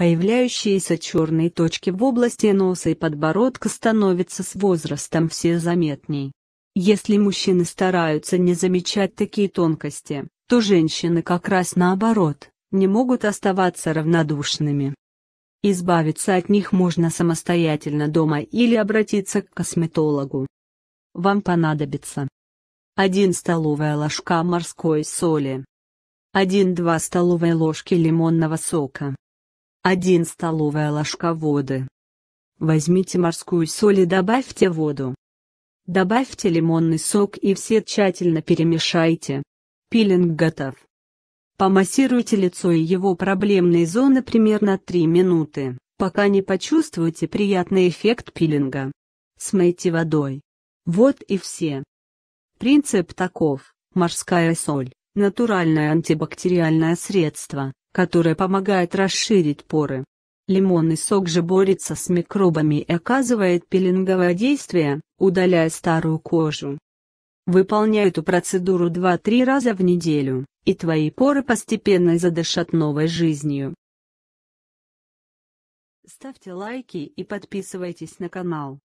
Появляющиеся черные точки в области носа и подбородка становятся с возрастом все заметней. Если мужчины стараются не замечать такие тонкости, то женщины как раз наоборот, не могут оставаться равнодушными. Избавиться от них можно самостоятельно дома или обратиться к косметологу. Вам понадобится 1 столовая ложка морской соли, 1-2 столовые ложки лимонного сока, 1 столовая ложка воды. Возьмите морскую соль и добавьте воду. Добавьте лимонный сок и все тщательно перемешайте. Пилинг готов. Помассируйте лицо и его проблемные зоны примерно 3 минуты, пока не почувствуете приятный эффект пилинга. Смойте водой. Вот и все. Принцип таков. Морская соль – натуральное антибактериальное средство которая помогает расширить поры. Лимонный сок же борется с микробами и оказывает пилинговое действие, удаляя старую кожу. Выполняй эту процедуру 2-3 раза в неделю, и твои поры постепенно задышат новой жизнью. Ставьте лайки и подписывайтесь на канал.